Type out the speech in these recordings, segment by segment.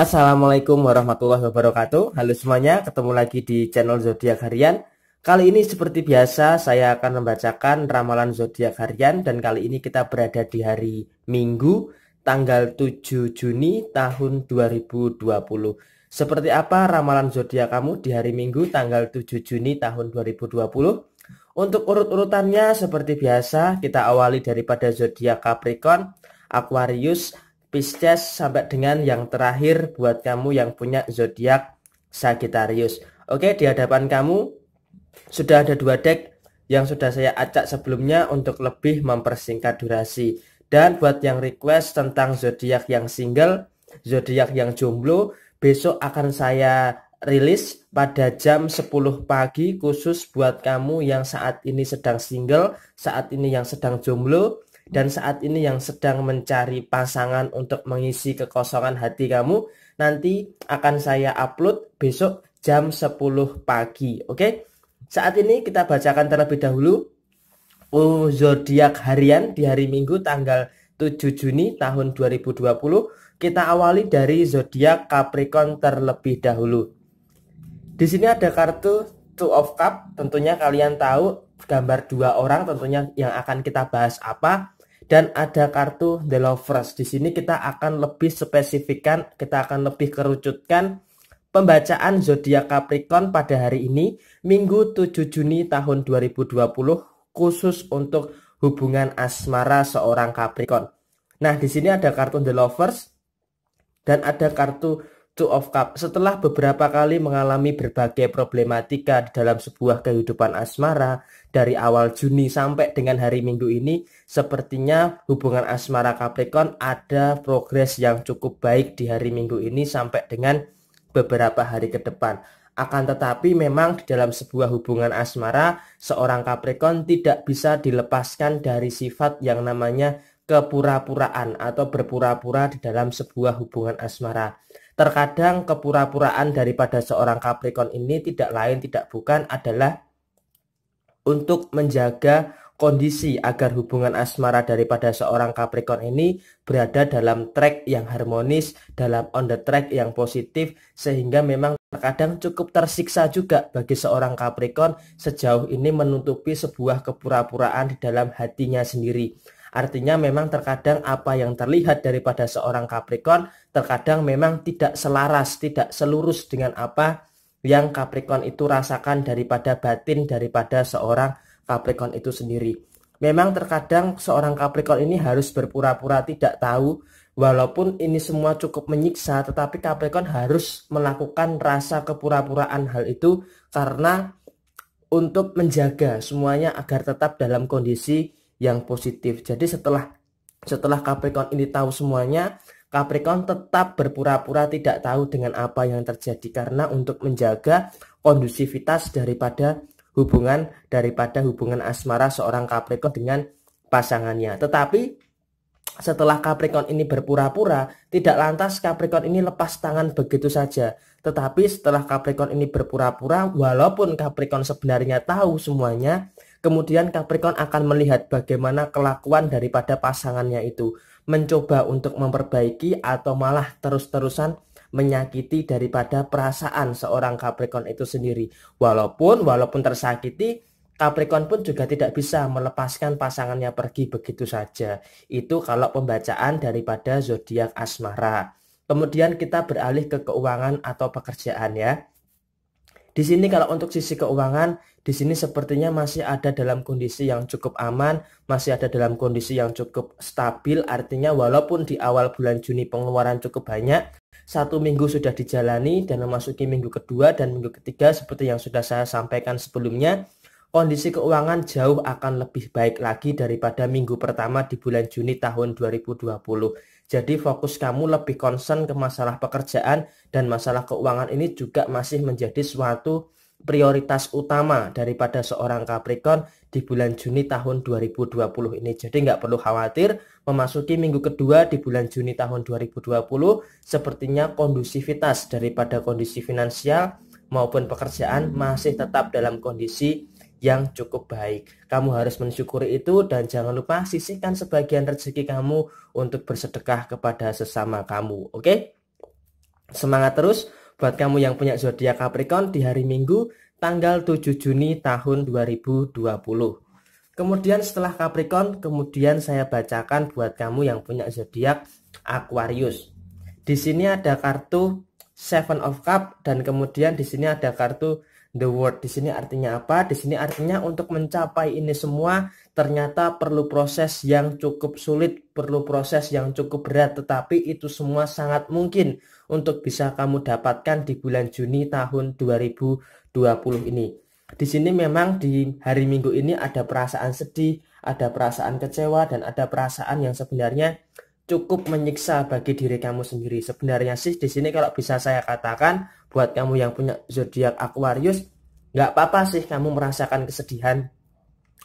Assalamualaikum warahmatullahi wabarakatuh. Halo semuanya, ketemu lagi di channel zodiak harian. Kali ini seperti biasa saya akan membacakan ramalan zodiak harian dan kali ini kita berada di hari Minggu tanggal 7 Juni tahun 2020. Seperti apa ramalan zodiak kamu di hari Minggu tanggal 7 Juni tahun 2020? Untuk urut-urutannya seperti biasa kita awali daripada zodiak Capricorn, Aquarius, Pisces sampai dengan yang terakhir buat kamu yang punya zodiak Sagittarius. Oke, di hadapan kamu sudah ada dua deck yang sudah saya acak sebelumnya untuk lebih mempersingkat durasi. Dan buat yang request tentang zodiak yang single, zodiak yang jomblo, besok akan saya rilis pada jam 10 pagi khusus buat kamu yang saat ini sedang single, saat ini yang sedang jomblo dan saat ini yang sedang mencari pasangan untuk mengisi kekosongan hati kamu, nanti akan saya upload besok jam 10 pagi, oke? Okay? Saat ini kita bacakan terlebih dahulu uh, zodiak harian di hari Minggu tanggal 7 Juni tahun 2020. Kita awali dari zodiak Capricorn terlebih dahulu. Di sini ada kartu Two of Cup, tentunya kalian tahu gambar dua orang tentunya yang akan kita bahas apa dan ada kartu The Lovers. Di sini kita akan lebih spesifikkan, kita akan lebih kerucutkan pembacaan zodiak Capricorn pada hari ini, Minggu 7 Juni tahun 2020 khusus untuk hubungan asmara seorang Capricorn. Nah, di sini ada kartu The Lovers dan ada kartu Two of Cup. Setelah beberapa kali mengalami berbagai problematika di dalam sebuah kehidupan asmara, dari awal Juni sampai dengan hari Minggu ini sepertinya hubungan asmara Capricorn ada progres yang cukup baik di hari Minggu ini sampai dengan beberapa hari ke depan. Akan tetapi memang di dalam sebuah hubungan asmara seorang Capricorn tidak bisa dilepaskan dari sifat yang namanya kepura-puraan atau berpura-pura di dalam sebuah hubungan asmara. Terkadang kepura-puraan daripada seorang Capricorn ini tidak lain tidak bukan adalah untuk menjaga kondisi agar hubungan asmara daripada seorang Capricorn ini berada dalam track yang harmonis, dalam on the track yang positif, sehingga memang terkadang cukup tersiksa juga bagi seorang Capricorn sejauh ini menutupi sebuah kepura-puraan di dalam hatinya sendiri. Artinya memang terkadang apa yang terlihat daripada seorang Capricorn terkadang memang tidak selaras, tidak selurus dengan apa yang Capricorn itu rasakan daripada batin daripada seorang Capricorn itu sendiri. Memang terkadang seorang Capricorn ini harus berpura-pura tidak tahu walaupun ini semua cukup menyiksa tetapi Capricorn harus melakukan rasa kepura-puraan hal itu karena untuk menjaga semuanya agar tetap dalam kondisi yang positif. Jadi setelah setelah Capricorn ini tahu semuanya, Capricorn tetap berpura-pura tidak tahu dengan apa yang terjadi karena untuk menjaga kondusivitas daripada hubungan daripada hubungan asmara seorang Capricorn dengan pasangannya. Tetapi setelah Capricorn ini berpura-pura, tidak lantas Capricorn ini lepas tangan begitu saja. Tetapi setelah Capricorn ini berpura-pura, walaupun Capricorn sebenarnya tahu semuanya, Kemudian Capricorn akan melihat bagaimana kelakuan daripada pasangannya itu, mencoba untuk memperbaiki atau malah terus-terusan menyakiti daripada perasaan seorang Capricorn itu sendiri. Walaupun walaupun tersakiti, Capricorn pun juga tidak bisa melepaskan pasangannya pergi begitu saja. Itu kalau pembacaan daripada zodiak asmara. Kemudian kita beralih ke keuangan atau pekerjaan ya. Di sini kalau untuk sisi keuangan, di sini sepertinya masih ada dalam kondisi yang cukup aman, masih ada dalam kondisi yang cukup stabil, artinya walaupun di awal bulan Juni pengeluaran cukup banyak, satu minggu sudah dijalani dan memasuki minggu kedua dan minggu ketiga seperti yang sudah saya sampaikan sebelumnya, kondisi keuangan jauh akan lebih baik lagi daripada minggu pertama di bulan Juni tahun 2020. Jadi fokus kamu lebih concern ke masalah pekerjaan dan masalah keuangan ini juga masih menjadi suatu prioritas utama daripada seorang Capricorn di bulan Juni tahun 2020 ini. Jadi nggak perlu khawatir memasuki minggu kedua di bulan Juni tahun 2020 sepertinya kondusivitas daripada kondisi finansial maupun pekerjaan masih tetap dalam kondisi yang cukup baik. Kamu harus mensyukuri itu dan jangan lupa sisihkan sebagian rezeki kamu untuk bersedekah kepada sesama kamu. Oke? Semangat terus buat kamu yang punya zodiak Capricorn di hari Minggu tanggal 7 Juni tahun 2020. Kemudian setelah Capricorn, kemudian saya bacakan buat kamu yang punya zodiak Aquarius. Di sini ada kartu Seven of Cup dan kemudian di sini ada kartu the word di sini artinya apa? Di sini artinya untuk mencapai ini semua ternyata perlu proses yang cukup sulit, perlu proses yang cukup berat, tetapi itu semua sangat mungkin untuk bisa kamu dapatkan di bulan Juni tahun 2020 ini. Di sini memang di hari Minggu ini ada perasaan sedih, ada perasaan kecewa dan ada perasaan yang sebenarnya cukup menyiksa bagi diri kamu sendiri. Sebenarnya sih di sini kalau bisa saya katakan buat kamu yang punya zodiak Aquarius, nggak apa-apa sih kamu merasakan kesedihan.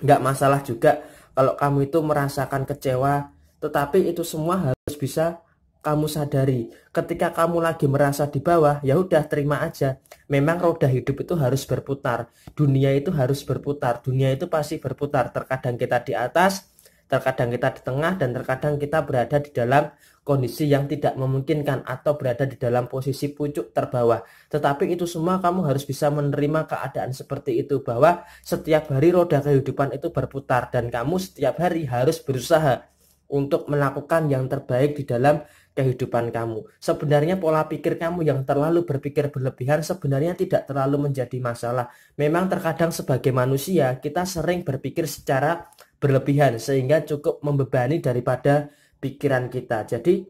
Nggak masalah juga kalau kamu itu merasakan kecewa, tetapi itu semua harus bisa kamu sadari. Ketika kamu lagi merasa di bawah, ya udah terima aja. Memang roda hidup itu harus berputar. Dunia itu harus berputar. Dunia itu pasti berputar. Terkadang kita di atas, Terkadang kita di tengah dan terkadang kita berada di dalam kondisi yang tidak memungkinkan atau berada di dalam posisi pucuk terbawah. Tetapi itu semua kamu harus bisa menerima keadaan seperti itu bahwa setiap hari roda kehidupan itu berputar dan kamu setiap hari harus berusaha untuk melakukan yang terbaik di dalam kehidupan kamu. Sebenarnya pola pikir kamu yang terlalu berpikir berlebihan sebenarnya tidak terlalu menjadi masalah. Memang terkadang sebagai manusia kita sering berpikir secara berlebihan sehingga cukup membebani daripada pikiran kita. Jadi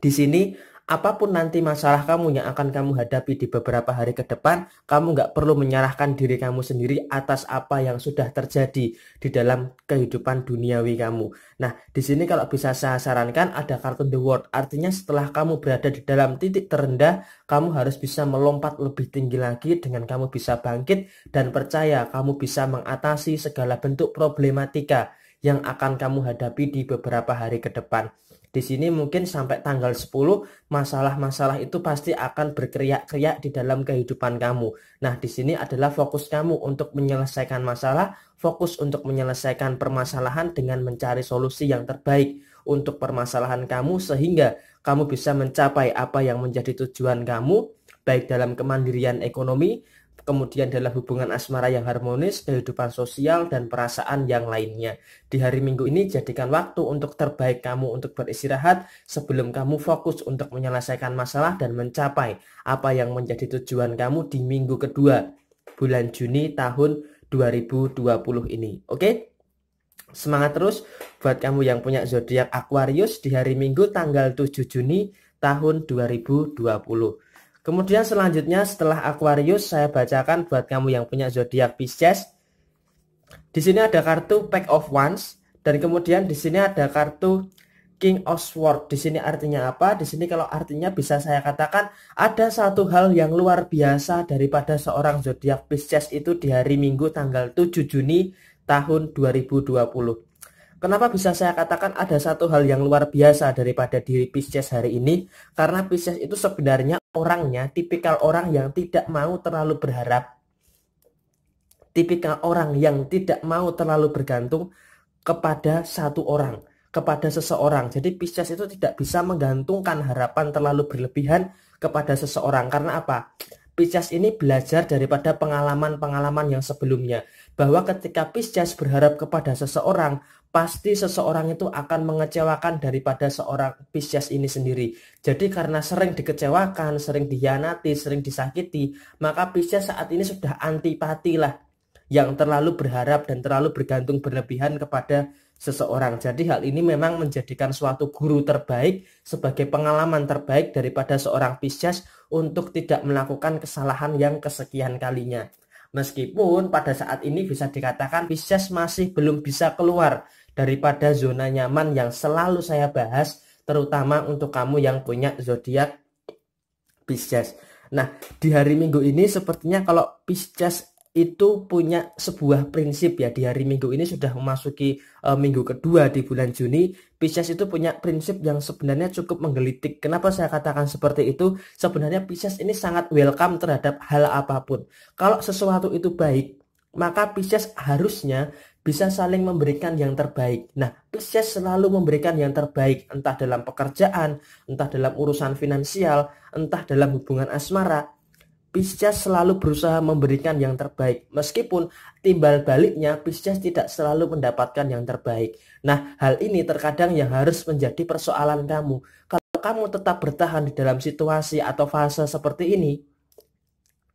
di sini apapun nanti masalah kamu yang akan kamu hadapi di beberapa hari ke depan, kamu nggak perlu menyerahkan diri kamu sendiri atas apa yang sudah terjadi di dalam kehidupan duniawi kamu. Nah, di sini kalau bisa saya sarankan ada kartun the world, artinya setelah kamu berada di dalam titik terendah, kamu harus bisa melompat lebih tinggi lagi dengan kamu bisa bangkit dan percaya kamu bisa mengatasi segala bentuk problematika yang akan kamu hadapi di beberapa hari ke depan di sini mungkin sampai tanggal 10 masalah-masalah itu pasti akan berkeriak-keriak di dalam kehidupan kamu. Nah, di sini adalah fokus kamu untuk menyelesaikan masalah, fokus untuk menyelesaikan permasalahan dengan mencari solusi yang terbaik untuk permasalahan kamu sehingga kamu bisa mencapai apa yang menjadi tujuan kamu baik dalam kemandirian ekonomi kemudian dalam hubungan asmara yang harmonis, kehidupan sosial, dan perasaan yang lainnya. Di hari Minggu ini, jadikan waktu untuk terbaik kamu untuk beristirahat sebelum kamu fokus untuk menyelesaikan masalah dan mencapai apa yang menjadi tujuan kamu di minggu kedua bulan Juni tahun 2020 ini. Oke? Semangat terus buat kamu yang punya zodiak Aquarius di hari Minggu tanggal 7 Juni tahun 2020. Kemudian selanjutnya setelah Aquarius saya bacakan buat kamu yang punya zodiak Pisces. Di sini ada kartu Pack of Wands dan kemudian di sini ada kartu King of Swords. Di sini artinya apa? Di sini kalau artinya bisa saya katakan ada satu hal yang luar biasa daripada seorang zodiak Pisces itu di hari Minggu tanggal 7 Juni tahun 2020. Kenapa bisa saya katakan ada satu hal yang luar biasa daripada diri Pisces hari ini? Karena Pisces itu sebenarnya orangnya, tipikal orang yang tidak mau terlalu berharap, tipikal orang yang tidak mau terlalu bergantung kepada satu orang, kepada seseorang. Jadi Pisces itu tidak bisa menggantungkan harapan terlalu berlebihan kepada seseorang. Karena apa? Pisces ini belajar daripada pengalaman-pengalaman yang sebelumnya bahwa ketika Pisces berharap kepada seseorang, pasti seseorang itu akan mengecewakan daripada seorang Pisces ini sendiri. Jadi karena sering dikecewakan, sering dihianati, sering disakiti, maka Pisces saat ini sudah antipati lah yang terlalu berharap dan terlalu bergantung berlebihan kepada seseorang. Jadi hal ini memang menjadikan suatu guru terbaik sebagai pengalaman terbaik daripada seorang Pisces untuk tidak melakukan kesalahan yang kesekian kalinya. Meskipun pada saat ini bisa dikatakan Pisces masih belum bisa keluar daripada zona nyaman yang selalu saya bahas terutama untuk kamu yang punya zodiak Pisces. Nah, di hari Minggu ini sepertinya kalau Pisces itu punya sebuah prinsip ya di hari Minggu ini sudah memasuki e, minggu kedua di bulan Juni Pisces itu punya prinsip yang sebenarnya cukup menggelitik. Kenapa saya katakan seperti itu? Sebenarnya Pisces ini sangat welcome terhadap hal apapun. Kalau sesuatu itu baik, maka Pisces harusnya bisa saling memberikan yang terbaik. Nah, Pisces selalu memberikan yang terbaik, entah dalam pekerjaan, entah dalam urusan finansial, entah dalam hubungan asmara. Pisces selalu berusaha memberikan yang terbaik, meskipun timbal baliknya Pisces tidak selalu mendapatkan yang terbaik. Nah, hal ini terkadang yang harus menjadi persoalan kamu. Kalau kamu tetap bertahan di dalam situasi atau fase seperti ini,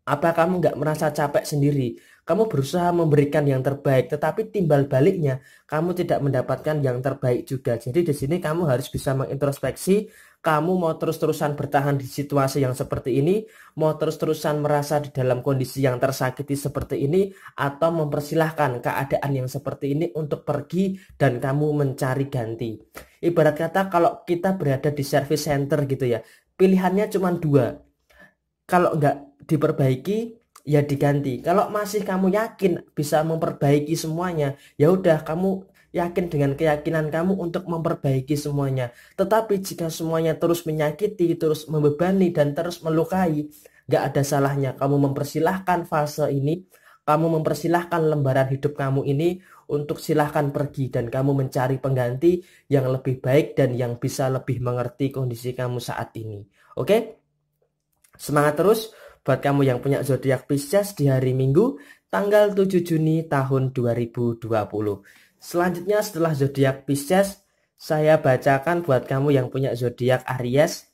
apa kamu nggak merasa capek sendiri? Kamu berusaha memberikan yang terbaik, tetapi timbal baliknya kamu tidak mendapatkan yang terbaik juga. Jadi di sini kamu harus bisa mengintrospeksi, kamu mau terus-terusan bertahan di situasi yang seperti ini, mau terus-terusan merasa di dalam kondisi yang tersakiti seperti ini, atau mempersilahkan keadaan yang seperti ini untuk pergi dan kamu mencari ganti. Ibarat kata kalau kita berada di service center gitu ya, pilihannya cuma dua. Kalau nggak diperbaiki, ya diganti. Kalau masih kamu yakin bisa memperbaiki semuanya, ya udah kamu yakin dengan keyakinan kamu untuk memperbaiki semuanya. Tetapi jika semuanya terus menyakiti, terus membebani dan terus melukai, gak ada salahnya kamu mempersilahkan fase ini, kamu mempersilahkan lembaran hidup kamu ini untuk silahkan pergi dan kamu mencari pengganti yang lebih baik dan yang bisa lebih mengerti kondisi kamu saat ini. Oke? Semangat terus Buat kamu yang punya zodiak Pisces di hari Minggu, tanggal 7 Juni tahun 2020. Selanjutnya setelah zodiak Pisces, saya bacakan buat kamu yang punya zodiak Aries.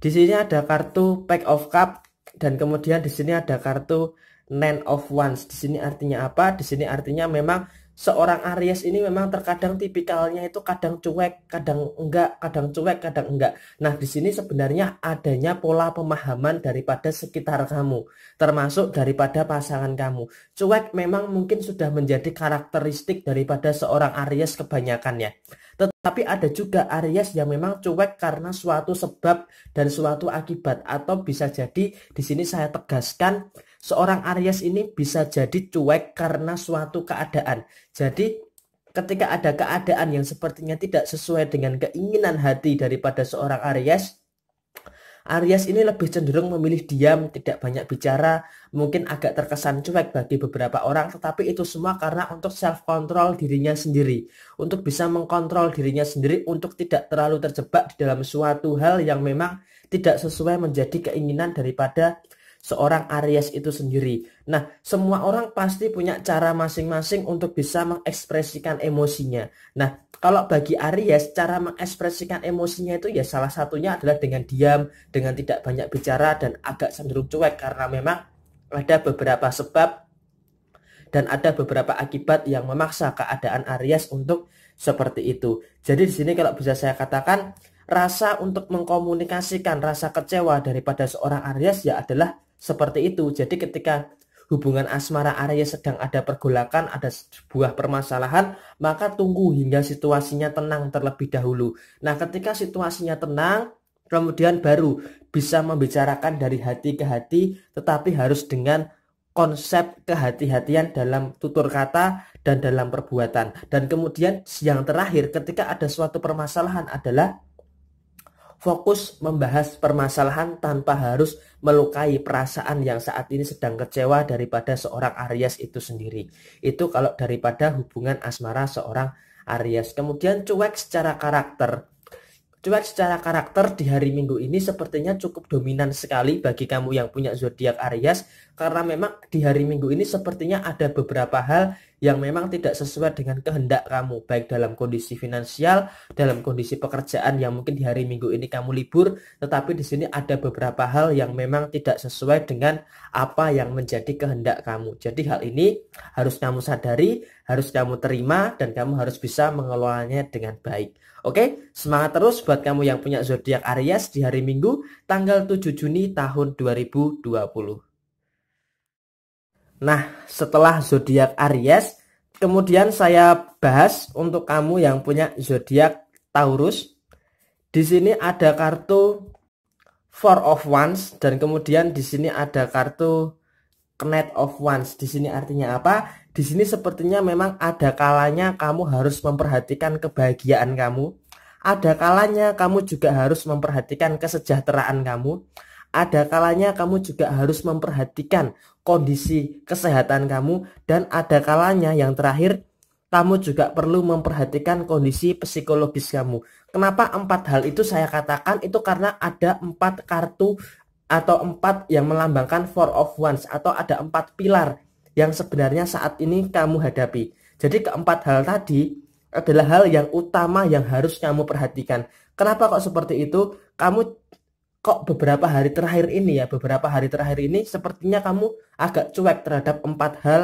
Di sini ada kartu Pack of Cup dan kemudian di sini ada kartu Nine of Wands. Di sini artinya apa? Di sini artinya memang seorang Aries ini memang terkadang tipikalnya itu kadang cuek, kadang enggak, kadang cuek, kadang enggak. Nah, di sini sebenarnya adanya pola pemahaman daripada sekitar kamu, termasuk daripada pasangan kamu. Cuek memang mungkin sudah menjadi karakteristik daripada seorang Aries kebanyakannya. Tetapi ada juga Aries yang memang cuek karena suatu sebab dan suatu akibat atau bisa jadi di sini saya tegaskan seorang Aries ini bisa jadi cuek karena suatu keadaan. Jadi ketika ada keadaan yang sepertinya tidak sesuai dengan keinginan hati daripada seorang Aries, Aries ini lebih cenderung memilih diam, tidak banyak bicara, mungkin agak terkesan cuek bagi beberapa orang, tetapi itu semua karena untuk self control dirinya sendiri, untuk bisa mengkontrol dirinya sendiri untuk tidak terlalu terjebak di dalam suatu hal yang memang tidak sesuai menjadi keinginan daripada seorang Aries itu sendiri. Nah, semua orang pasti punya cara masing-masing untuk bisa mengekspresikan emosinya. Nah, kalau bagi Aries, cara mengekspresikan emosinya itu ya salah satunya adalah dengan diam, dengan tidak banyak bicara, dan agak cenderung cuek karena memang ada beberapa sebab dan ada beberapa akibat yang memaksa keadaan Aries untuk seperti itu. Jadi di sini kalau bisa saya katakan rasa untuk mengkomunikasikan rasa kecewa daripada seorang Aries ya adalah seperti itu. Jadi ketika hubungan asmara Arya sedang ada pergolakan, ada sebuah permasalahan, maka tunggu hingga situasinya tenang terlebih dahulu. Nah, ketika situasinya tenang, kemudian baru bisa membicarakan dari hati ke hati, tetapi harus dengan konsep kehati-hatian dalam tutur kata dan dalam perbuatan. Dan kemudian yang terakhir ketika ada suatu permasalahan adalah fokus membahas permasalahan tanpa harus melukai perasaan yang saat ini sedang kecewa daripada seorang Aries itu sendiri. Itu kalau daripada hubungan asmara seorang Aries. Kemudian cuek secara karakter. Cuek secara karakter di hari Minggu ini sepertinya cukup dominan sekali bagi kamu yang punya zodiak Aries karena memang di hari Minggu ini sepertinya ada beberapa hal yang memang tidak sesuai dengan kehendak kamu baik dalam kondisi finansial, dalam kondisi pekerjaan yang mungkin di hari Minggu ini kamu libur, tetapi di sini ada beberapa hal yang memang tidak sesuai dengan apa yang menjadi kehendak kamu. Jadi hal ini harus kamu sadari, harus kamu terima dan kamu harus bisa mengelolanya dengan baik. Oke, semangat terus buat kamu yang punya zodiak Aries di hari Minggu tanggal 7 Juni tahun 2020. Nah, setelah zodiak Aries, kemudian saya bahas untuk kamu yang punya zodiak Taurus. Di sini ada kartu Four of Wands dan kemudian di sini ada kartu Knight of Wands. Di sini artinya apa? di sini sepertinya memang ada kalanya kamu harus memperhatikan kebahagiaan kamu. Ada kalanya kamu juga harus memperhatikan kesejahteraan kamu. Ada kalanya kamu juga harus memperhatikan kondisi kesehatan kamu dan ada kalanya yang terakhir kamu juga perlu memperhatikan kondisi psikologis kamu. Kenapa empat hal itu saya katakan itu karena ada empat kartu atau empat yang melambangkan four of wands atau ada empat pilar yang sebenarnya saat ini kamu hadapi. Jadi keempat hal tadi adalah hal yang utama yang harus kamu perhatikan. Kenapa kok seperti itu? Kamu kok beberapa hari terakhir ini ya, beberapa hari terakhir ini sepertinya kamu agak cuek terhadap empat hal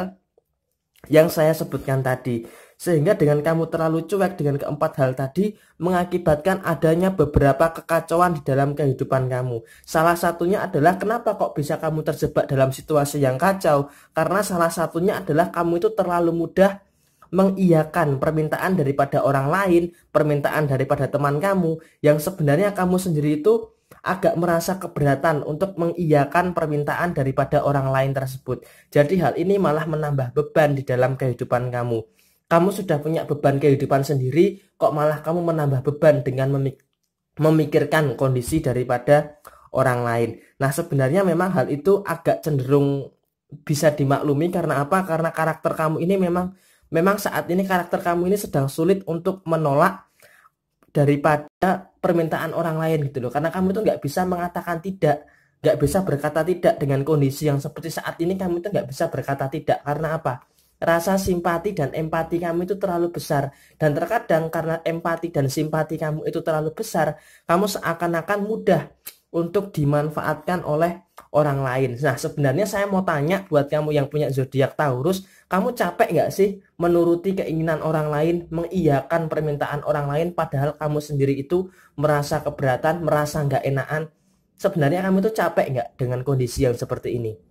yang saya sebutkan tadi. Sehingga dengan kamu terlalu cuek dengan keempat hal tadi mengakibatkan adanya beberapa kekacauan di dalam kehidupan kamu. Salah satunya adalah kenapa kok bisa kamu terjebak dalam situasi yang kacau? Karena salah satunya adalah kamu itu terlalu mudah mengiyakan permintaan daripada orang lain, permintaan daripada teman kamu yang sebenarnya kamu sendiri itu agak merasa keberatan untuk mengiyakan permintaan daripada orang lain tersebut. Jadi hal ini malah menambah beban di dalam kehidupan kamu kamu sudah punya beban kehidupan sendiri, kok malah kamu menambah beban dengan memikirkan kondisi daripada orang lain. Nah, sebenarnya memang hal itu agak cenderung bisa dimaklumi karena apa? Karena karakter kamu ini memang memang saat ini karakter kamu ini sedang sulit untuk menolak daripada permintaan orang lain gitu loh. Karena kamu itu nggak bisa mengatakan tidak, nggak bisa berkata tidak dengan kondisi yang seperti saat ini kamu itu nggak bisa berkata tidak karena apa? rasa simpati dan empati kamu itu terlalu besar dan terkadang karena empati dan simpati kamu itu terlalu besar kamu seakan-akan mudah untuk dimanfaatkan oleh orang lain. Nah sebenarnya saya mau tanya buat kamu yang punya zodiak Taurus, kamu capek nggak sih menuruti keinginan orang lain, mengiyakan permintaan orang lain, padahal kamu sendiri itu merasa keberatan, merasa nggak enakan. Sebenarnya kamu itu capek nggak dengan kondisi yang seperti ini?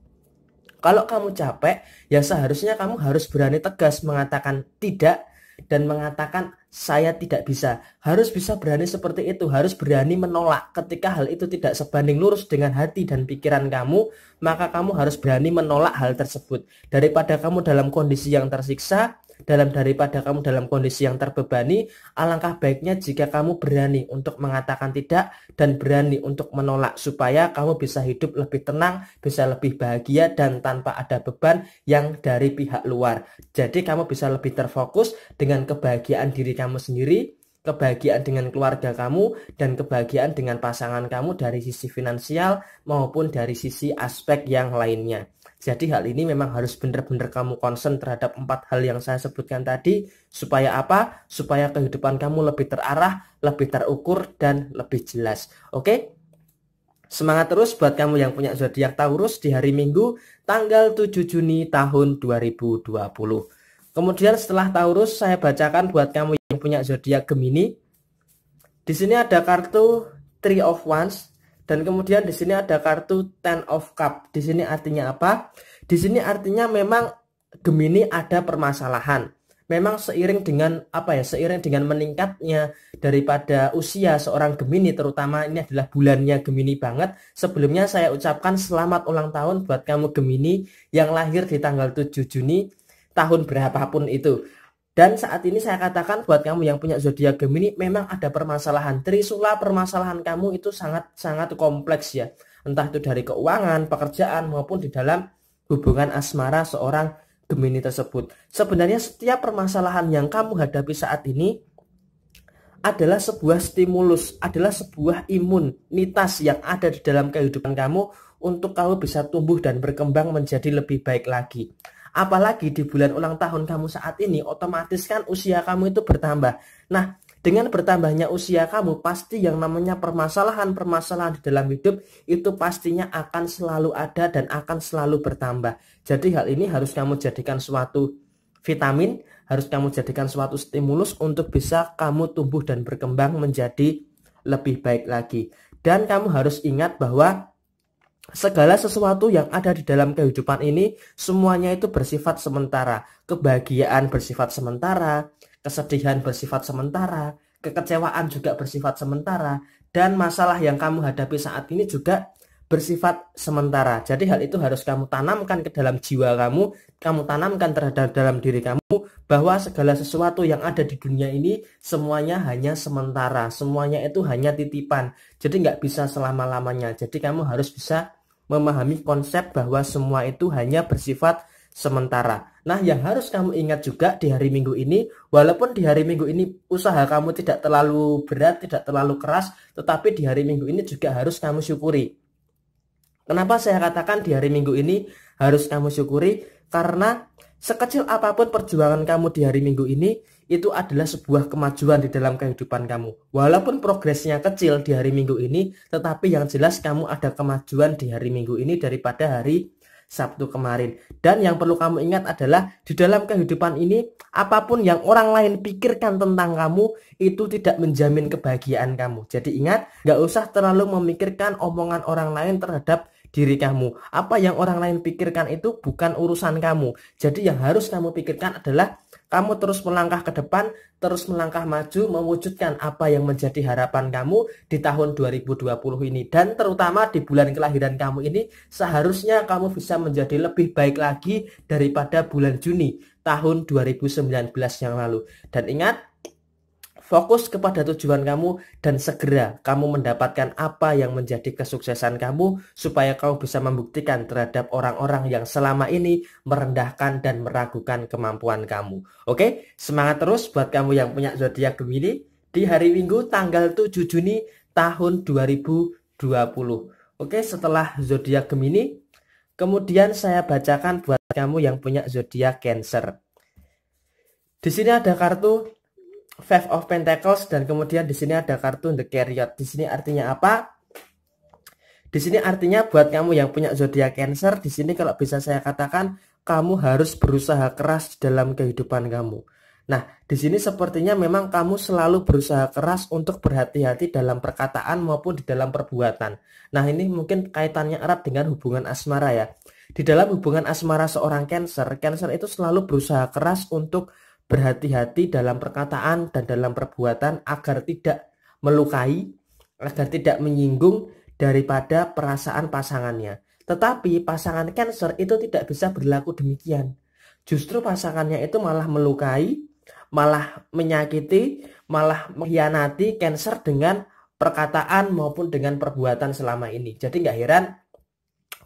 Kalau kamu capek, ya seharusnya kamu harus berani tegas mengatakan tidak dan mengatakan saya tidak bisa. Harus bisa berani seperti itu, harus berani menolak. Ketika hal itu tidak sebanding lurus dengan hati dan pikiran kamu, maka kamu harus berani menolak hal tersebut. Daripada kamu dalam kondisi yang tersiksa, dalam daripada kamu dalam kondisi yang terbebani, alangkah baiknya jika kamu berani untuk mengatakan tidak dan berani untuk menolak supaya kamu bisa hidup lebih tenang, bisa lebih bahagia dan tanpa ada beban yang dari pihak luar. Jadi kamu bisa lebih terfokus dengan kebahagiaan diri kamu sendiri, kebahagiaan dengan keluarga kamu dan kebahagiaan dengan pasangan kamu dari sisi finansial maupun dari sisi aspek yang lainnya. Jadi hal ini memang harus benar-benar kamu konsen terhadap empat hal yang saya sebutkan tadi. Supaya apa? Supaya kehidupan kamu lebih terarah, lebih terukur, dan lebih jelas. Oke? Semangat terus buat kamu yang punya zodiak Taurus di hari Minggu tanggal 7 Juni tahun 2020. Kemudian setelah Taurus saya bacakan buat kamu yang punya zodiak Gemini. Di sini ada kartu Three of Wands dan kemudian di sini ada kartu Ten of Cup. Di sini artinya apa? Di sini artinya memang Gemini ada permasalahan. Memang seiring dengan apa ya? Seiring dengan meningkatnya daripada usia seorang Gemini terutama ini adalah bulannya Gemini banget. Sebelumnya saya ucapkan selamat ulang tahun buat kamu Gemini yang lahir di tanggal 7 Juni tahun berapapun itu. Dan saat ini saya katakan buat kamu yang punya zodiak Gemini memang ada permasalahan. Trisula permasalahan kamu itu sangat sangat kompleks ya. Entah itu dari keuangan, pekerjaan maupun di dalam hubungan asmara seorang Gemini tersebut. Sebenarnya setiap permasalahan yang kamu hadapi saat ini adalah sebuah stimulus, adalah sebuah imunitas yang ada di dalam kehidupan kamu untuk kamu bisa tumbuh dan berkembang menjadi lebih baik lagi. Apalagi di bulan ulang tahun kamu saat ini, otomatis kan usia kamu itu bertambah. Nah, dengan bertambahnya usia kamu, pasti yang namanya permasalahan-permasalahan di dalam hidup itu pastinya akan selalu ada dan akan selalu bertambah. Jadi hal ini harus kamu jadikan suatu vitamin, harus kamu jadikan suatu stimulus untuk bisa kamu tumbuh dan berkembang menjadi lebih baik lagi. Dan kamu harus ingat bahwa segala sesuatu yang ada di dalam kehidupan ini semuanya itu bersifat sementara. Kebahagiaan bersifat sementara, kesedihan bersifat sementara, kekecewaan juga bersifat sementara dan masalah yang kamu hadapi saat ini juga bersifat sementara. Jadi hal itu harus kamu tanamkan ke dalam jiwa kamu, kamu tanamkan terhadap dalam diri kamu bahwa segala sesuatu yang ada di dunia ini semuanya hanya sementara, semuanya itu hanya titipan. Jadi nggak bisa selama-lamanya. Jadi kamu harus bisa memahami konsep bahwa semua itu hanya bersifat sementara. Nah, yang harus kamu ingat juga di hari Minggu ini, walaupun di hari Minggu ini usaha kamu tidak terlalu berat, tidak terlalu keras, tetapi di hari Minggu ini juga harus kamu syukuri. Kenapa saya katakan di hari Minggu ini harus kamu syukuri? Karena sekecil apapun perjuangan kamu di hari Minggu ini, itu adalah sebuah kemajuan di dalam kehidupan kamu. Walaupun progresnya kecil di hari Minggu ini, tetapi yang jelas kamu ada kemajuan di hari Minggu ini daripada hari Sabtu kemarin. Dan yang perlu kamu ingat adalah di dalam kehidupan ini, apapun yang orang lain pikirkan tentang kamu itu tidak menjamin kebahagiaan kamu. Jadi ingat, nggak usah terlalu memikirkan omongan orang lain terhadap diri kamu. Apa yang orang lain pikirkan itu bukan urusan kamu. Jadi yang harus kamu pikirkan adalah kamu terus melangkah ke depan, terus melangkah maju, mewujudkan apa yang menjadi harapan kamu di tahun 2020 ini. Dan terutama di bulan kelahiran kamu ini, seharusnya kamu bisa menjadi lebih baik lagi daripada bulan Juni tahun 2019 yang lalu. Dan ingat, fokus kepada tujuan kamu dan segera kamu mendapatkan apa yang menjadi kesuksesan kamu supaya kamu bisa membuktikan terhadap orang-orang yang selama ini merendahkan dan meragukan kemampuan kamu. Oke, semangat terus buat kamu yang punya zodiak Gemini di hari Minggu tanggal 7 Juni tahun 2020. Oke, setelah zodiak Gemini, kemudian saya bacakan buat kamu yang punya zodiak Cancer. Di sini ada kartu Five of Pentacles dan kemudian di sini ada kartu The Chariot. Di sini artinya apa? Di sini artinya buat kamu yang punya zodiak Cancer, di sini kalau bisa saya katakan kamu harus berusaha keras dalam kehidupan kamu. Nah, di sini sepertinya memang kamu selalu berusaha keras untuk berhati-hati dalam perkataan maupun di dalam perbuatan. Nah, ini mungkin kaitannya erat dengan hubungan asmara ya. Di dalam hubungan asmara seorang Cancer, Cancer itu selalu berusaha keras untuk berhati-hati dalam perkataan dan dalam perbuatan agar tidak melukai, agar tidak menyinggung daripada perasaan pasangannya. Tetapi pasangan Cancer itu tidak bisa berlaku demikian. Justru pasangannya itu malah melukai, malah menyakiti, malah mengkhianati Cancer dengan perkataan maupun dengan perbuatan selama ini. Jadi nggak heran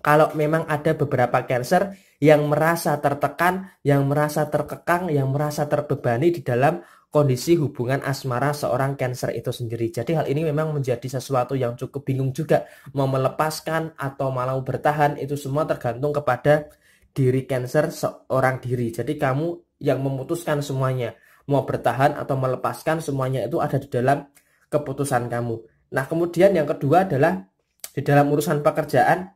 kalau memang ada beberapa cancer yang merasa tertekan, yang merasa terkekang, yang merasa terbebani di dalam kondisi hubungan asmara seorang cancer itu sendiri. Jadi hal ini memang menjadi sesuatu yang cukup bingung juga mau melepaskan atau malah bertahan itu semua tergantung kepada diri cancer seorang diri. Jadi kamu yang memutuskan semuanya, mau bertahan atau melepaskan semuanya itu ada di dalam keputusan kamu. Nah, kemudian yang kedua adalah di dalam urusan pekerjaan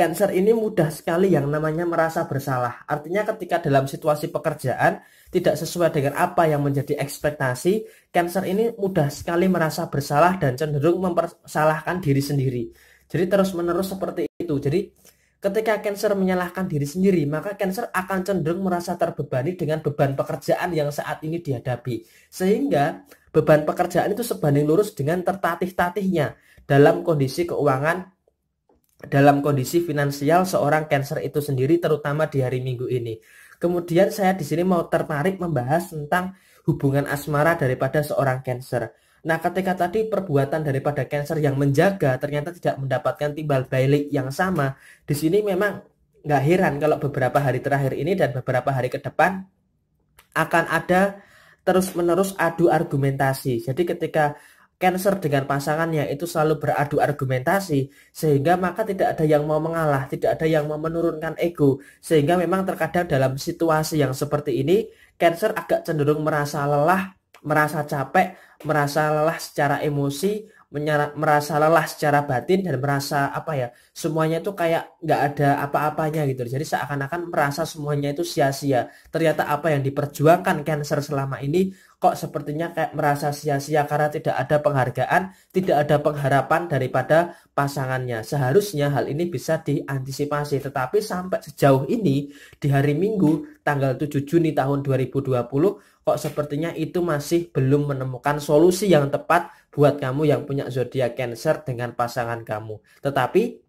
Cancer ini mudah sekali yang namanya merasa bersalah. Artinya ketika dalam situasi pekerjaan tidak sesuai dengan apa yang menjadi ekspektasi, Cancer ini mudah sekali merasa bersalah dan cenderung mempersalahkan diri sendiri. Jadi terus-menerus seperti itu. Jadi ketika Cancer menyalahkan diri sendiri, maka Cancer akan cenderung merasa terbebani dengan beban pekerjaan yang saat ini dihadapi. Sehingga beban pekerjaan itu sebanding lurus dengan tertatih-tatihnya dalam kondisi keuangan dalam kondisi finansial seorang Cancer itu sendiri terutama di hari Minggu ini. Kemudian saya di sini mau tertarik membahas tentang hubungan asmara daripada seorang Cancer. Nah, ketika tadi perbuatan daripada Cancer yang menjaga ternyata tidak mendapatkan timbal balik yang sama, di sini memang nggak heran kalau beberapa hari terakhir ini dan beberapa hari ke depan akan ada terus-menerus adu argumentasi. Jadi ketika Cancer dengan pasangannya itu selalu beradu argumentasi sehingga maka tidak ada yang mau mengalah, tidak ada yang mau menurunkan ego sehingga memang terkadang dalam situasi yang seperti ini Cancer agak cenderung merasa lelah, merasa capek, merasa lelah secara emosi, merasa lelah secara batin dan merasa apa ya semuanya itu kayak nggak ada apa-apanya gitu. Jadi seakan-akan merasa semuanya itu sia-sia. Ternyata apa yang diperjuangkan cancer selama ini kok sepertinya kayak merasa sia-sia karena tidak ada penghargaan, tidak ada pengharapan daripada pasangannya. Seharusnya hal ini bisa diantisipasi, tetapi sampai sejauh ini di hari Minggu tanggal 7 Juni tahun 2020 kok sepertinya itu masih belum menemukan solusi yang tepat buat kamu yang punya zodiak Cancer dengan pasangan kamu. Tetapi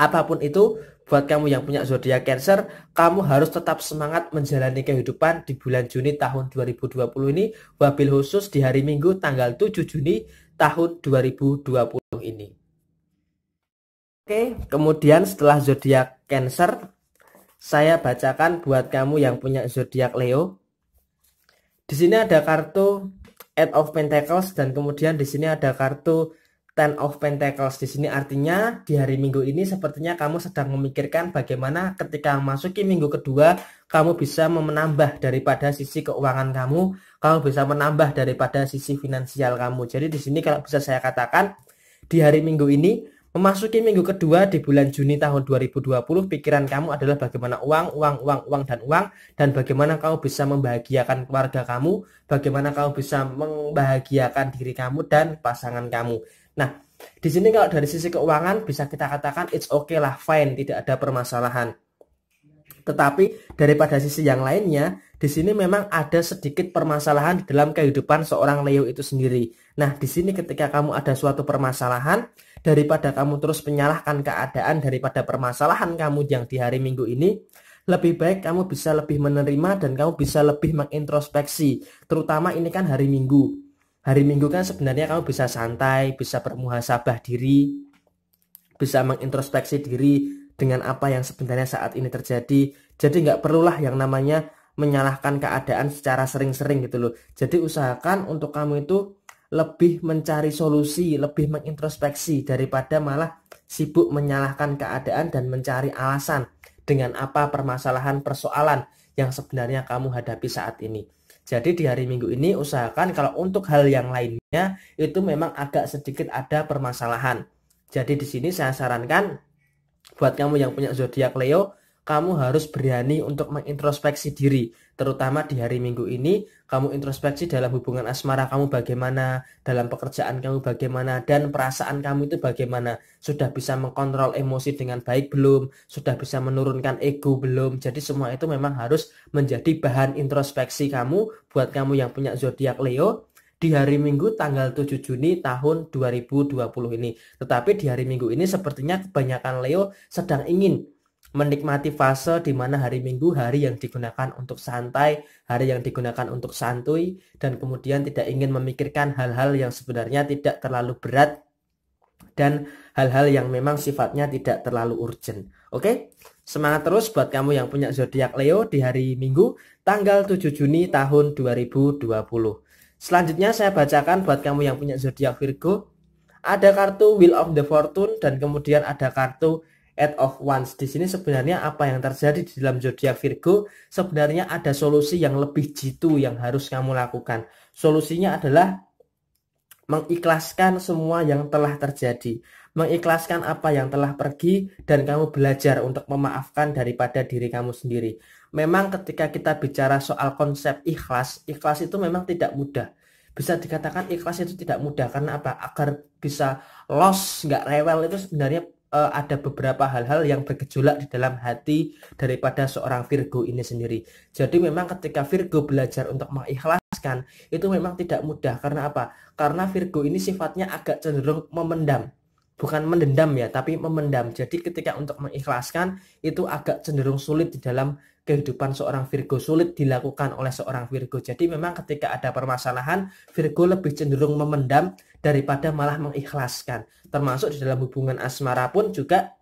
apapun itu buat kamu yang punya zodiak Cancer, kamu harus tetap semangat menjalani kehidupan di bulan Juni tahun 2020 ini, wabil khusus di hari Minggu tanggal 7 Juni tahun 2020 ini. Oke, kemudian setelah zodiak Cancer, saya bacakan buat kamu yang punya zodiak Leo. Di sini ada kartu Eight of Pentacles dan kemudian di sini ada kartu Ten of Pentacles di sini artinya di hari Minggu ini sepertinya kamu sedang memikirkan bagaimana ketika memasuki minggu kedua kamu bisa menambah daripada sisi keuangan kamu, kamu bisa menambah daripada sisi finansial kamu. Jadi di sini kalau bisa saya katakan di hari Minggu ini Memasuki minggu kedua di bulan Juni tahun 2020, pikiran kamu adalah bagaimana uang, uang, uang, uang, dan uang, dan bagaimana kamu bisa membahagiakan keluarga kamu, bagaimana kamu bisa membahagiakan diri kamu dan pasangan kamu. Nah, di sini kalau dari sisi keuangan bisa kita katakan it's okay lah, fine, tidak ada permasalahan. Tetapi daripada sisi yang lainnya, di sini memang ada sedikit permasalahan dalam kehidupan seorang Leo itu sendiri. Nah, di sini ketika kamu ada suatu permasalahan, daripada kamu terus menyalahkan keadaan daripada permasalahan kamu yang di hari Minggu ini, lebih baik kamu bisa lebih menerima dan kamu bisa lebih mengintrospeksi. Terutama ini kan hari Minggu. Hari Minggu kan sebenarnya kamu bisa santai, bisa bermuhasabah diri, bisa mengintrospeksi diri, dengan apa yang sebenarnya saat ini terjadi. Jadi nggak perlulah yang namanya menyalahkan keadaan secara sering-sering gitu loh. Jadi usahakan untuk kamu itu lebih mencari solusi, lebih mengintrospeksi daripada malah sibuk menyalahkan keadaan dan mencari alasan dengan apa permasalahan persoalan yang sebenarnya kamu hadapi saat ini. Jadi di hari Minggu ini usahakan kalau untuk hal yang lainnya itu memang agak sedikit ada permasalahan. Jadi di sini saya sarankan buat kamu yang punya zodiak Leo, kamu harus berani untuk mengintrospeksi diri, terutama di hari Minggu ini. Kamu introspeksi dalam hubungan asmara kamu bagaimana, dalam pekerjaan kamu bagaimana, dan perasaan kamu itu bagaimana. Sudah bisa mengkontrol emosi dengan baik belum? Sudah bisa menurunkan ego belum? Jadi semua itu memang harus menjadi bahan introspeksi kamu buat kamu yang punya zodiak Leo di hari Minggu tanggal 7 Juni tahun 2020 ini. Tetapi di hari Minggu ini sepertinya kebanyakan Leo sedang ingin menikmati fase di mana hari Minggu hari yang digunakan untuk santai, hari yang digunakan untuk santuy dan kemudian tidak ingin memikirkan hal-hal yang sebenarnya tidak terlalu berat dan hal-hal yang memang sifatnya tidak terlalu urgent. Oke? Semangat terus buat kamu yang punya zodiak Leo di hari Minggu tanggal 7 Juni tahun 2020. Selanjutnya saya bacakan buat kamu yang punya zodiak Virgo. Ada kartu Wheel of the Fortune dan kemudian ada kartu Eight of Wands. Di sini sebenarnya apa yang terjadi di dalam zodiak Virgo sebenarnya ada solusi yang lebih jitu yang harus kamu lakukan. Solusinya adalah mengikhlaskan semua yang telah terjadi, mengikhlaskan apa yang telah pergi dan kamu belajar untuk memaafkan daripada diri kamu sendiri memang ketika kita bicara soal konsep ikhlas, ikhlas itu memang tidak mudah. Bisa dikatakan ikhlas itu tidak mudah karena apa? Agar bisa los, nggak rewel itu sebenarnya uh, ada beberapa hal-hal yang bergejolak di dalam hati daripada seorang Virgo ini sendiri. Jadi memang ketika Virgo belajar untuk mengikhlaskan itu memang tidak mudah karena apa? Karena Virgo ini sifatnya agak cenderung memendam. Bukan mendendam ya, tapi memendam. Jadi ketika untuk mengikhlaskan itu agak cenderung sulit di dalam kehidupan seorang Virgo sulit dilakukan oleh seorang Virgo. Jadi memang ketika ada permasalahan, Virgo lebih cenderung memendam daripada malah mengikhlaskan. Termasuk di dalam hubungan asmara pun juga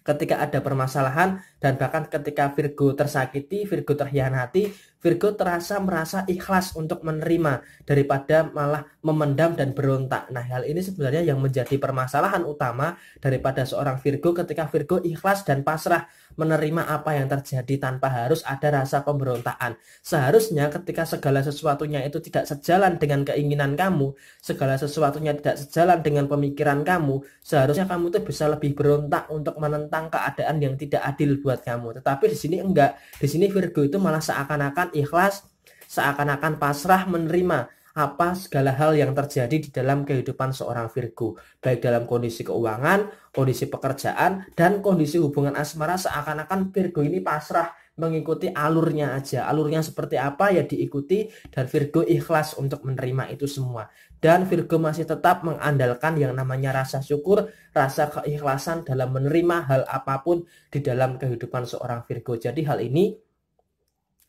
ketika ada permasalahan dan bahkan ketika Virgo tersakiti, Virgo terhianati, Virgo terasa merasa ikhlas untuk menerima daripada malah memendam dan berontak. Nah, hal ini sebenarnya yang menjadi permasalahan utama daripada seorang Virgo ketika Virgo ikhlas dan pasrah menerima apa yang terjadi tanpa harus ada rasa pemberontakan. Seharusnya ketika segala sesuatunya itu tidak sejalan dengan keinginan kamu, segala sesuatunya tidak sejalan dengan pemikiran kamu, seharusnya kamu itu bisa lebih berontak untuk menentang keadaan yang tidak adil buat kamu. Tetapi di sini enggak. Di sini Virgo itu malah seakan-akan ikhlas, seakan-akan pasrah menerima apa segala hal yang terjadi di dalam kehidupan seorang Virgo, baik dalam kondisi keuangan, kondisi pekerjaan, dan kondisi hubungan asmara seakan-akan Virgo ini pasrah mengikuti alurnya aja. Alurnya seperti apa ya diikuti dan Virgo ikhlas untuk menerima itu semua. Dan Virgo masih tetap mengandalkan yang namanya rasa syukur, rasa keikhlasan dalam menerima hal apapun di dalam kehidupan seorang Virgo. Jadi hal ini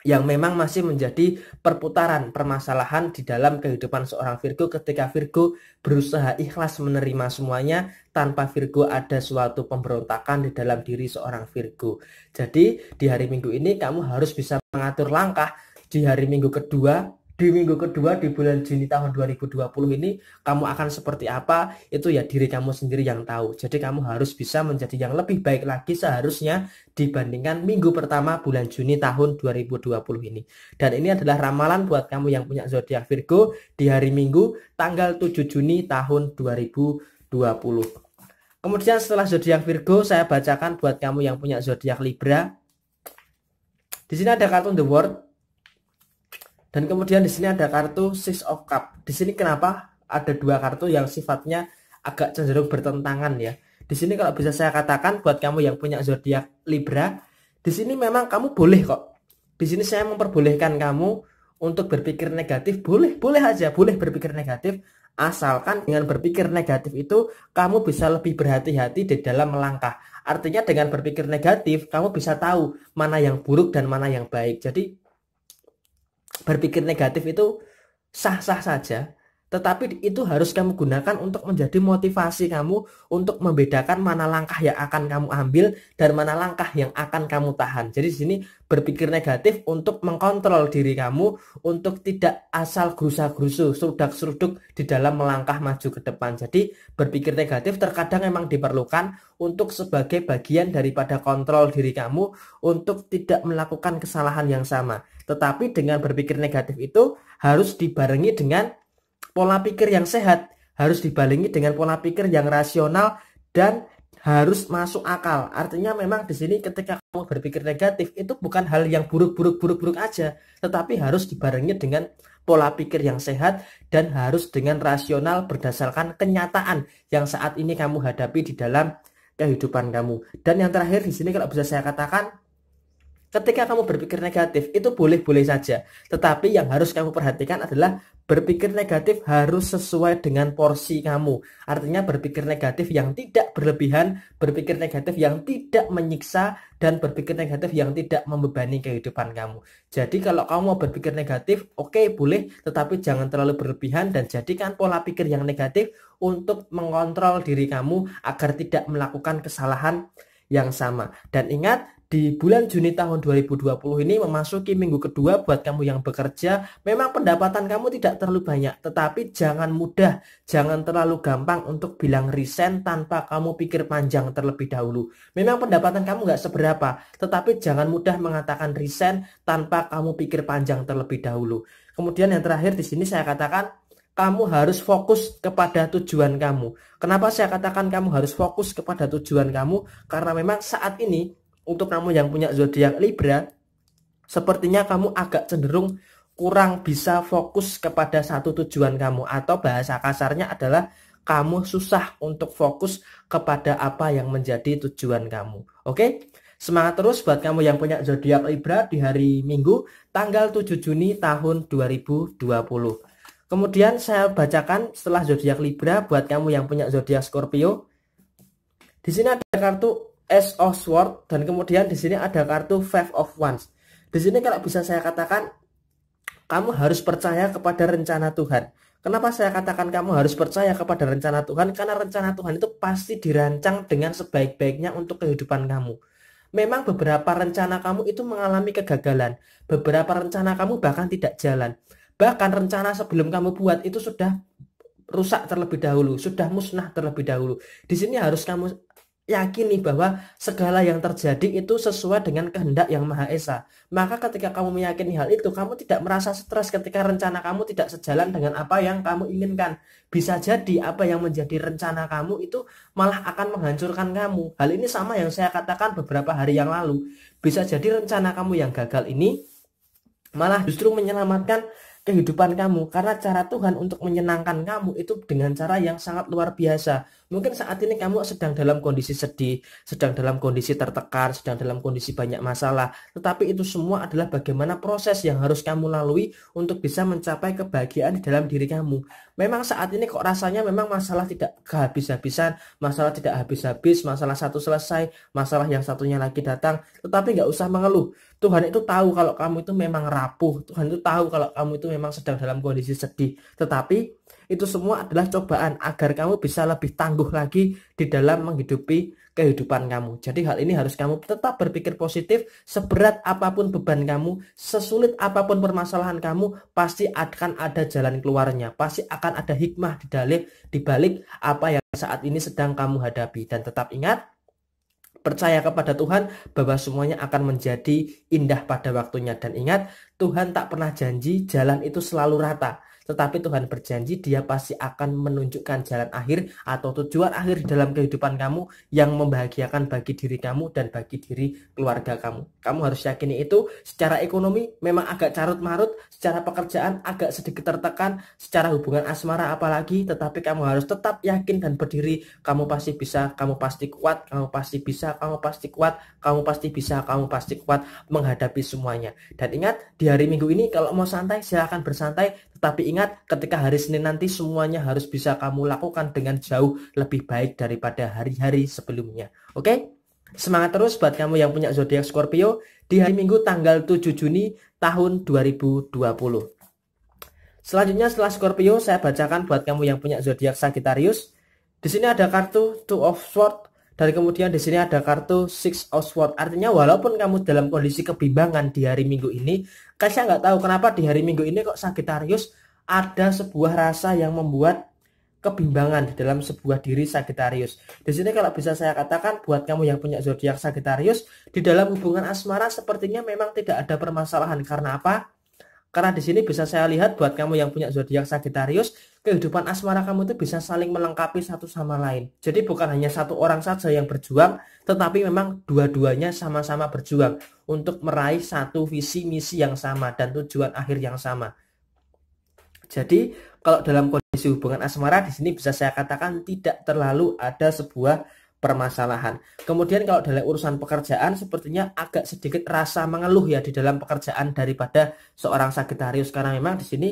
yang memang masih menjadi perputaran permasalahan di dalam kehidupan seorang Virgo ketika Virgo berusaha ikhlas menerima semuanya tanpa Virgo ada suatu pemberontakan di dalam diri seorang Virgo. Jadi di hari Minggu ini kamu harus bisa mengatur langkah di hari Minggu kedua di minggu kedua di bulan Juni tahun 2020 ini kamu akan seperti apa itu ya diri kamu sendiri yang tahu. Jadi kamu harus bisa menjadi yang lebih baik lagi seharusnya dibandingkan minggu pertama bulan Juni tahun 2020 ini. Dan ini adalah ramalan buat kamu yang punya zodiak Virgo di hari Minggu tanggal 7 Juni tahun 2020. Kemudian setelah zodiak Virgo saya bacakan buat kamu yang punya zodiak Libra. Di sini ada kartu The World dan kemudian di sini ada kartu Six of Cup. Di sini kenapa ada dua kartu yang sifatnya agak cenderung bertentangan ya. Di sini kalau bisa saya katakan buat kamu yang punya zodiak Libra, di sini memang kamu boleh kok. Di sini saya memperbolehkan kamu untuk berpikir negatif, boleh, boleh aja, boleh berpikir negatif, asalkan dengan berpikir negatif itu kamu bisa lebih berhati-hati di dalam melangkah. Artinya dengan berpikir negatif kamu bisa tahu mana yang buruk dan mana yang baik. Jadi berpikir negatif itu sah-sah saja tetapi itu harus kamu gunakan untuk menjadi motivasi kamu untuk membedakan mana langkah yang akan kamu ambil dan mana langkah yang akan kamu tahan. Jadi di sini berpikir negatif untuk mengkontrol diri kamu untuk tidak asal gerusa-gerusu, serudak-seruduk di dalam melangkah maju ke depan. Jadi berpikir negatif terkadang memang diperlukan untuk sebagai bagian daripada kontrol diri kamu untuk tidak melakukan kesalahan yang sama. Tetapi dengan berpikir negatif itu harus dibarengi dengan pola pikir yang sehat, harus dibarengi dengan pola pikir yang rasional dan harus masuk akal. Artinya memang di sini ketika kamu berpikir negatif itu bukan hal yang buruk-buruk-buruk-buruk aja, tetapi harus dibarengi dengan pola pikir yang sehat dan harus dengan rasional berdasarkan kenyataan yang saat ini kamu hadapi di dalam kehidupan kamu. Dan yang terakhir di sini kalau bisa saya katakan Ketika kamu berpikir negatif itu boleh-boleh saja, tetapi yang harus kamu perhatikan adalah berpikir negatif harus sesuai dengan porsi kamu. Artinya berpikir negatif yang tidak berlebihan, berpikir negatif yang tidak menyiksa dan berpikir negatif yang tidak membebani kehidupan kamu. Jadi kalau kamu mau berpikir negatif, oke okay, boleh, tetapi jangan terlalu berlebihan dan jadikan pola pikir yang negatif untuk mengontrol diri kamu agar tidak melakukan kesalahan yang sama. Dan ingat, di bulan Juni tahun 2020 ini memasuki minggu kedua buat kamu yang bekerja, memang pendapatan kamu tidak terlalu banyak, tetapi jangan mudah, jangan terlalu gampang untuk bilang resign tanpa kamu pikir panjang terlebih dahulu. Memang pendapatan kamu nggak seberapa, tetapi jangan mudah mengatakan resign tanpa kamu pikir panjang terlebih dahulu. Kemudian yang terakhir di sini saya katakan kamu harus fokus kepada tujuan kamu. Kenapa saya katakan kamu harus fokus kepada tujuan kamu? Karena memang saat ini untuk kamu yang punya zodiak Libra, sepertinya kamu agak cenderung kurang bisa fokus kepada satu tujuan kamu atau bahasa kasarnya adalah kamu susah untuk fokus kepada apa yang menjadi tujuan kamu. Oke? Semangat terus buat kamu yang punya zodiak Libra di hari Minggu tanggal 7 Juni tahun 2020. Kemudian saya bacakan setelah zodiak Libra buat kamu yang punya zodiak Scorpio. Di sini ada kartu Ace of Sword dan kemudian di sini ada kartu Five of Wands. Di sini kalau bisa saya katakan kamu harus percaya kepada rencana Tuhan. Kenapa saya katakan kamu harus percaya kepada rencana Tuhan? Karena rencana Tuhan itu pasti dirancang dengan sebaik-baiknya untuk kehidupan kamu. Memang beberapa rencana kamu itu mengalami kegagalan. Beberapa rencana kamu bahkan tidak jalan. Bahkan rencana sebelum kamu buat itu sudah rusak terlebih dahulu, sudah musnah terlebih dahulu. Di sini harus kamu yakini bahwa segala yang terjadi itu sesuai dengan kehendak yang Maha Esa. Maka ketika kamu meyakini hal itu, kamu tidak merasa stres ketika rencana kamu tidak sejalan dengan apa yang kamu inginkan. Bisa jadi apa yang menjadi rencana kamu itu malah akan menghancurkan kamu. Hal ini sama yang saya katakan beberapa hari yang lalu. Bisa jadi rencana kamu yang gagal ini malah justru menyelamatkan kehidupan kamu karena cara Tuhan untuk menyenangkan kamu itu dengan cara yang sangat luar biasa. Mungkin saat ini kamu sedang dalam kondisi sedih, sedang dalam kondisi tertekan, sedang dalam kondisi banyak masalah, tetapi itu semua adalah bagaimana proses yang harus kamu lalui untuk bisa mencapai kebahagiaan di dalam diri kamu. Memang saat ini kok rasanya memang masalah tidak kehabis-habisan, masalah tidak habis-habis, masalah satu selesai, masalah yang satunya lagi datang. Tetapi nggak usah mengeluh. Tuhan itu tahu kalau kamu itu memang rapuh. Tuhan itu tahu kalau kamu itu memang sedang dalam kondisi sedih. Tetapi itu semua adalah cobaan agar kamu bisa lebih tangguh lagi di dalam menghidupi kehidupan kamu. Jadi hal ini harus kamu tetap berpikir positif, seberat apapun beban kamu, sesulit apapun permasalahan kamu, pasti akan ada jalan keluarnya, pasti akan ada hikmah di balik di balik apa yang saat ini sedang kamu hadapi. Dan tetap ingat, percaya kepada Tuhan bahwa semuanya akan menjadi indah pada waktunya dan ingat Tuhan tak pernah janji jalan itu selalu rata tetapi Tuhan berjanji dia pasti akan menunjukkan jalan akhir atau tujuan akhir dalam kehidupan kamu yang membahagiakan bagi diri kamu dan bagi diri keluarga kamu. Kamu harus yakini itu secara ekonomi memang agak carut marut, secara pekerjaan agak sedikit tertekan, secara hubungan asmara apalagi, tetapi kamu harus tetap yakin dan berdiri, kamu pasti bisa, kamu pasti kuat, kamu pasti bisa, kamu pasti kuat, kamu pasti bisa, kamu pasti kuat menghadapi semuanya. Dan ingat di hari Minggu ini kalau mau santai silahkan bersantai tapi ingat, ketika hari Senin nanti semuanya harus bisa kamu lakukan dengan jauh lebih baik daripada hari-hari sebelumnya. Oke? Semangat terus buat kamu yang punya zodiak Scorpio di hari Minggu tanggal 7 Juni tahun 2020. Selanjutnya setelah Scorpio saya bacakan buat kamu yang punya zodiak Sagittarius. Di sini ada kartu Two of Swords dan kemudian di sini ada kartu Six of Swords. Artinya walaupun kamu dalam kondisi kebimbangan di hari Minggu ini, kasih nggak tahu kenapa di hari Minggu ini kok Sagittarius ada sebuah rasa yang membuat kebimbangan di dalam sebuah diri Sagittarius. Di sini kalau bisa saya katakan buat kamu yang punya zodiak Sagittarius, di dalam hubungan asmara sepertinya memang tidak ada permasalahan karena apa? Karena di sini bisa saya lihat buat kamu yang punya zodiak Sagittarius, kehidupan asmara kamu itu bisa saling melengkapi satu sama lain. Jadi bukan hanya satu orang saja yang berjuang, tetapi memang dua-duanya sama-sama berjuang untuk meraih satu visi misi yang sama dan tujuan akhir yang sama. Jadi kalau dalam kondisi hubungan asmara di sini bisa saya katakan tidak terlalu ada sebuah permasalahan. Kemudian kalau dalam urusan pekerjaan sepertinya agak sedikit rasa mengeluh ya di dalam pekerjaan daripada seorang Sagittarius karena memang di sini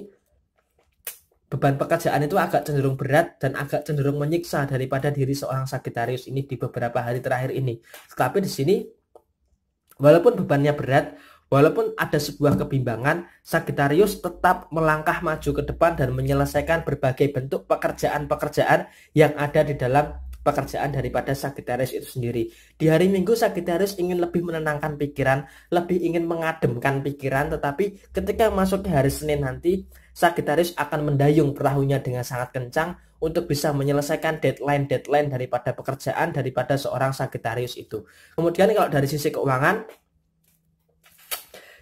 beban pekerjaan itu agak cenderung berat dan agak cenderung menyiksa daripada diri seorang Sagittarius ini di beberapa hari terakhir ini. Tetapi di sini walaupun bebannya berat, Walaupun ada sebuah kebimbangan, Sagittarius tetap melangkah maju ke depan dan menyelesaikan berbagai bentuk pekerjaan-pekerjaan yang ada di dalam pekerjaan daripada Sagittarius itu sendiri. Di hari Minggu Sagittarius ingin lebih menenangkan pikiran, lebih ingin mengademkan pikiran, tetapi ketika masuk ke hari Senin nanti Sagittarius akan mendayung perahunya dengan sangat kencang untuk bisa menyelesaikan deadline-deadline daripada pekerjaan daripada seorang Sagittarius itu. Kemudian kalau dari sisi keuangan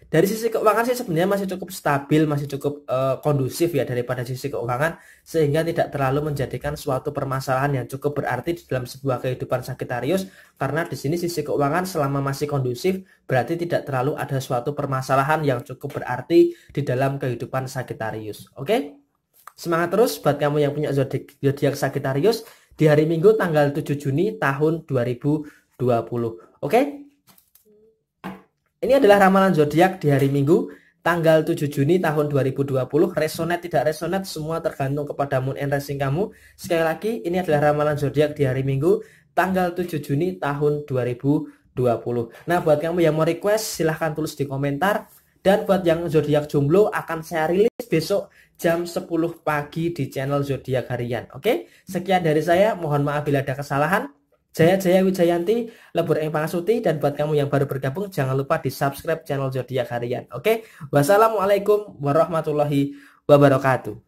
dari sisi keuangan sih sebenarnya masih cukup stabil, masih cukup uh, kondusif ya daripada sisi keuangan sehingga tidak terlalu menjadikan suatu permasalahan yang cukup berarti di dalam sebuah kehidupan Sagittarius karena di sini sisi keuangan selama masih kondusif berarti tidak terlalu ada suatu permasalahan yang cukup berarti di dalam kehidupan Sagittarius. Oke? Okay? Semangat terus buat kamu yang punya zodiak Sagittarius di hari Minggu tanggal 7 Juni tahun 2020. Oke? Okay? Ini adalah ramalan zodiak di hari Minggu tanggal 7 Juni tahun 2020. Resonate tidak resonate semua tergantung kepada moon and rising kamu. Sekali lagi ini adalah ramalan zodiak di hari Minggu tanggal 7 Juni tahun 2020. Nah, buat kamu yang mau request silahkan tulis di komentar dan buat yang zodiak jomblo akan saya rilis besok jam 10 pagi di channel zodiak harian. Oke, sekian dari saya. Mohon maaf bila ada kesalahan. Jaya Jaya Wijayanti, Lebur yang Pangasuti, dan buat kamu yang baru bergabung, jangan lupa di subscribe channel Zodiak Harian. Oke, wassalamualaikum warahmatullahi wabarakatuh.